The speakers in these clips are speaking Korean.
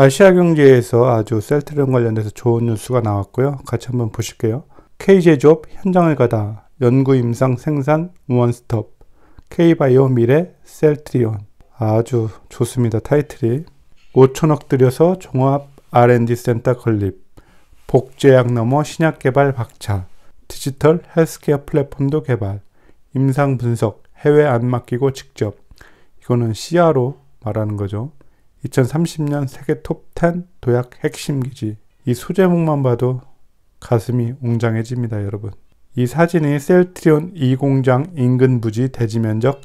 아시아 경제에서 아주 셀트리온 관련돼서 좋은 뉴스가 나왔고요. 같이 한번 보실게요. K제조업 현장을 가다 연구 임상 생산 원스톱 K바이오 미래 셀트리온 아주 좋습니다. 타이틀이 5천억 들여서 종합 R&D 센터 건립 복제약 넘어 신약 개발 박차 디지털 헬스케어 플랫폼도 개발 임상 분석 해외 안 맡기고 직접 이거는 CR로 말하는 거죠. 2030년 세계 톱10 도약 핵심 기지. 이 소제목만 봐도 가슴이 웅장해집니다, 여러분. 이 사진이 셀트리온 2 공장 인근 부지 대지 면적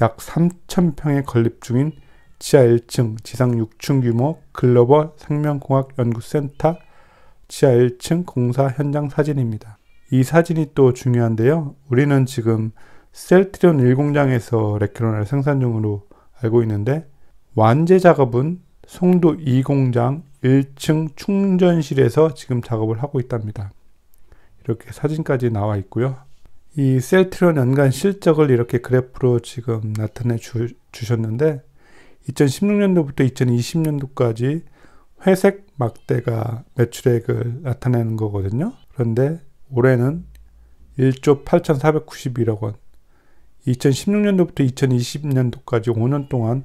약 3,000평에 건립 중인 지하 1층, 지상 6층 규모 글로벌 생명공학 연구센터 지하 1층 공사 현장 사진입니다. 이 사진이 또 중요한데요. 우리는 지금 셀트리온 1공장에서 레키론을 생산 중으로 알고 있는데 완제 작업은 송도 2공장 1층 충전실에서 지금 작업을 하고 있답니다. 이렇게 사진까지 나와 있고요. 이셀트리 연간 실적을 이렇게 그래프로 지금 나타내 주, 셨는데 2016년도부터 2020년도까지 회색 막대가 매출액을 나타내는 거거든요. 그런데 올해는 1조 8,491억 원. 2016년도부터 2020년도까지 5년 동안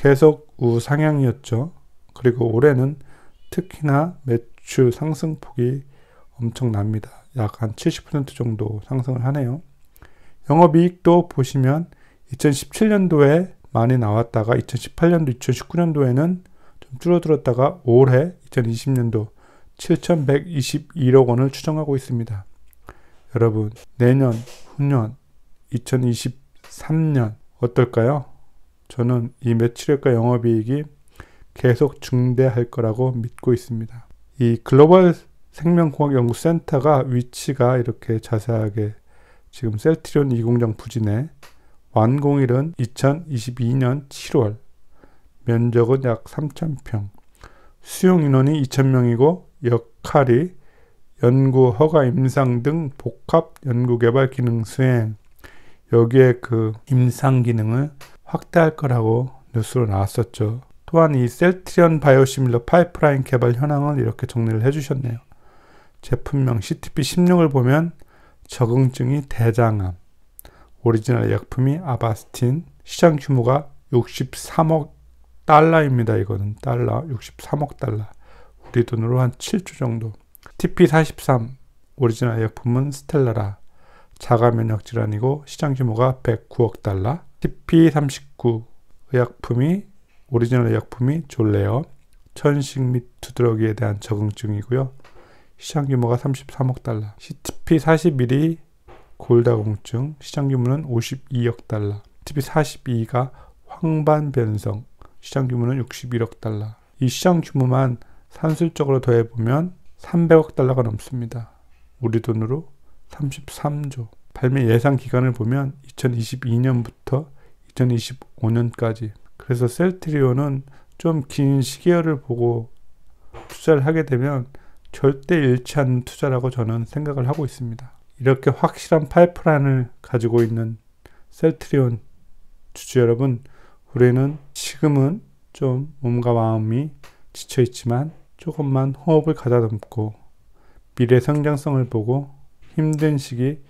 계속 우상향이었죠. 그리고 올해는 특히나 매출 상승폭이 엄청납니다. 약 한 70% 정도 상승을 하네요. 영업이익도 보시면 2017년도에 많이 나왔다가 2018년도, 2019년도에는 좀 줄어들었다가 올해 2020년도 7,121억 원을 추정하고 있습니다. 여러분, 내년, 후년, 2023년 어떨까요? 저는 이 매출액과 영업이익이 계속 증대할 거라고 믿고 있습니다. 이 글로벌 생명공학연구센터가 위치가 이렇게 자세하게 지금 셀트리온 2 0장 부진에 완공일은 2022년 7월 면적은 약 3,000평 수용 인원이 2,000명이고 역할이 연구, 허가, 임상 등 복합 연구개발 기능 수행 여기에 그 임상 기능을 확대할 거라고 뉴스로 나왔었죠. 또한 이 셀트리온 바이오시밀러 파이프라인 개발 현황을 이렇게 정리를 해주셨네요. 제품명 CTP16을 보면 적응증이 대장암, 오리지널 약품이 아바스틴, 시장 규모가 63억 달러입니다. 이거는 달러, 63억 달러. 우리 돈으로 한 7조 정도. TP43, 오리지널 약품은 스텔라라, 자가 면역 질환이고 시장 규모가 109억 달러, TP39 의약품이 오리지널 의약품이 졸레어 천식 및 두드러기에 대한 적응증이고요. 시장 규모가 33억 달러. CTP41이 골다공증, 시장 규모는 52억 달러. t p 4 2가 황반 변성, 시장 규모는 61억 달러. 이 시장 규모만 산술적으로 더해보면 300억 달러가 넘습니다. 우리 돈으로 33조. 발매 예상 기간을 보면 2022년부터 2025년까지. 그래서 셀트리온은 좀 긴 시계열을 보고 투자를 하게 되면 절대 잃지 않는 투자라고 저는 생각을 하고 있습니다. 이렇게 확실한 파이프라인을 가지고 있는 셀트리온 주주 여러분, 우리는 지금은 좀 몸과 마음이 지쳐 있지만 조금만 호흡을 가다듬고 미래 성장성을 보고 힘든 시기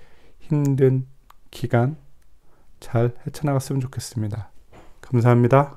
힘든 기간 잘 헤쳐나갔으면 좋겠습니다. 감사합니다.